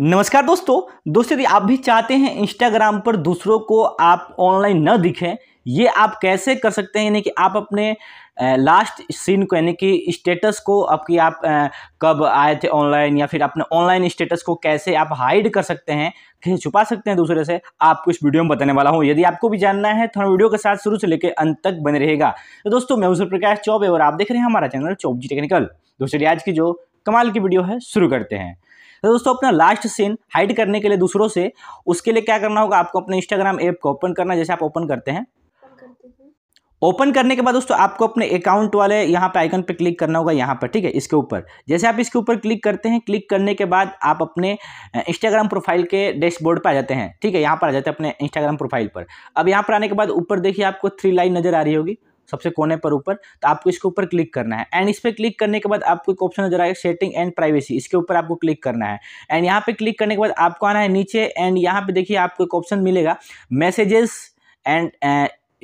नमस्कार दोस्तों दोस्तों यदि आप भी चाहते हैं इंस्टाग्राम पर दूसरों को आप ऑनलाइन न दिखें ये आप कैसे कर सकते हैं यानी कि आप अपने लास्ट सीन को यानी कि स्टेटस को आपकी आप कब आए थे ऑनलाइन या फिर अपने ऑनलाइन स्टेटस को कैसे आप हाइड कर सकते हैं कैसे छुपा सकते हैं दूसरे से आपको इस वीडियो में बताने वाला हूँ यदि आपको भी जानना है तो हम वीडियो के साथ शुरू से लेकर अंत तक बने रहेगा तो दोस्तों मैं उसे प्रकाश चौबे और आप देख रहे हैं हमारा चैनल चौबजी टेक्निकल दोस्तों आज की जो कमाल की वीडियो है शुरू करते हैं तो दोस्तों अपना लास्ट सीन हाइड करने के लिए दूसरों से उसके लिए क्या करना होगा आपको अपने इंस्टाग्राम ऐप को ओपन करना जैसे आप ओपन करते हैं ओपन करने के बाद दोस्तों आपको अपने अकाउंट वाले यहाँ पे आइकन पे क्लिक करना होगा यहाँ पर ठीक है इसके ऊपर जैसे आप इसके ऊपर क्लिक करते हैं क्लिक करने के बाद आप अपने इंस्टाग्राम प्रोफाइल के डैशबोर्ड पर आ जाते हैं ठीक है यहाँ पर आ जाते हैं अपने इंस्टाग्राम प्रोफाइल पर अब यहाँ पर आने के बाद ऊपर देखिए आपको थ्री लाइन नजर आ रही होगी सबसे कोने पर ऊपर तो आपको इसके ऊपर क्लिक करना है एंड इस पर क्लिक करने के बाद आपको एक ऑप्शन नजर आएगा सेटिंग एंड प्राइवेसी इसके ऊपर आपको क्लिक करना है एंड यहाँ पे क्लिक करने के बाद आपको आना है नीचे एंड यहाँ पे देखिए आपको एक ऑप्शन मिलेगा मैसेजेस एंड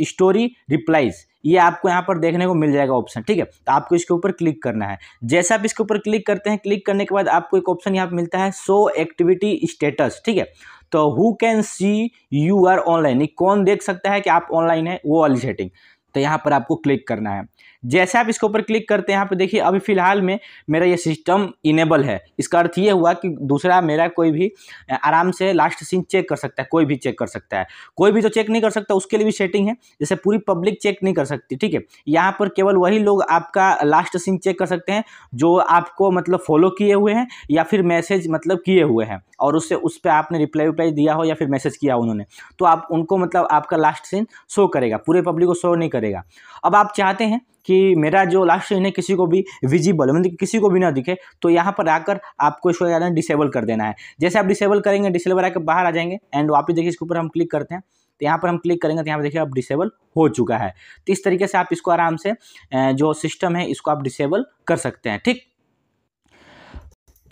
स्टोरी रिप्लाइज ये आपको यहाँ पर देखने को मिल जाएगा ऑप्शन ठीक है तो आपको इसके ऊपर क्लिक करना है जैसे आप इसके ऊपर क्लिक करते हैं क्लिक करने के बाद आपको एक ऑप्शन यहाँ पर मिलता है सो एक्टिविटी स्टेटस ठीक है तो who can see you are online कौन देख सकता है कि आप ऑनलाइन है वो वाली सेटिंग तो यहाँ पर आपको क्लिक करना है जैसे आप इसके ऊपर क्लिक करते हैं यहाँ पर देखिए अभी फ़िलहाल में मेरा ये सिस्टम इनेबल है इसका अर्थ ये हुआ कि दूसरा मेरा कोई भी आराम से लास्ट सीन चेक कर सकता है कोई भी चेक कर सकता है कोई भी तो चेक नहीं कर सकता उसके लिए भी सेटिंग है जैसे पूरी पब्लिक चेक नहीं कर सकती ठीक है यहाँ पर केवल वही लोग आपका लास्ट सीन चेक कर सकते हैं जो आपको मतलब फॉलो किए हुए हैं या फिर मैसेज मतलब किए हुए हैं और उससे उस पर आपने रिप्लाई विप्लाई दिया हो या फिर मैसेज किया उन्होंने तो आप उनको मतलब आपका लास्ट सीन शो करेगा पूरे पब्लिक को शो नहीं करेगा करेगा अब आप चाहते हैं कि मेरा जो लास्ट लाइन है किसी को भी विजिबल मतलब किसी को भी ना दिखे तो यहाँ पर आकर आपको इसको क्या करना डिसेबल कर देना है जैसे आप डिसेबल करेंगे डिसेबल आकर बाहर आ जाएंगे एंड वापस देखिए इसके ऊपर हम क्लिक करते हैं तो यहाँ पर हम क्लिक करेंगे तो यहाँ पर देखिए आप डिसेबल हो चुका है तो इस तरीके से आप इसको आराम से जो सिस्टम है इसको आप डिसेबल कर सकते हैं ठीक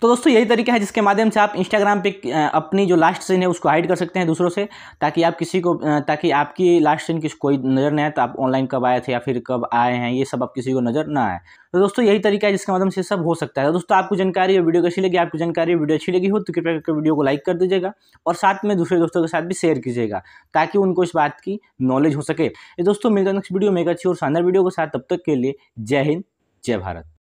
तो दोस्तों यही तरीका है जिसके माध्यम से आप इंस्टाग्राम पे अपनी जो लास्ट सीन है उसको हाइड कर सकते हैं दूसरों से ताकि आप किसी को ताकि आपकी लास्ट सीन की कोई नज़र नहीं आए तो आप ऑनलाइन कब आए थे या फिर कब आए हैं ये सब आप किसी को नज़र ना आए तो दोस्तों यही तरीका है जिसके माध्यम से सब हो सकता है तो दोस्तों आपको जानकारी और वीडियो कैसी लगी आपको जानकारी वीडियो अच्छी लगी हो तो कृपया करके वीडियो को लाइक कर दीजिएगा और साथ में दूसरे दोस्तों के साथ भी शेयर कीजिएगा ताकि उनको इस बात की नॉलेज हो सके ये तो दोस्तों मेरे नेक्स्ट वीडियो में एक अच्छी और शानदार वीडियो के साथ तब तक के लिए जय हिंद जय भारत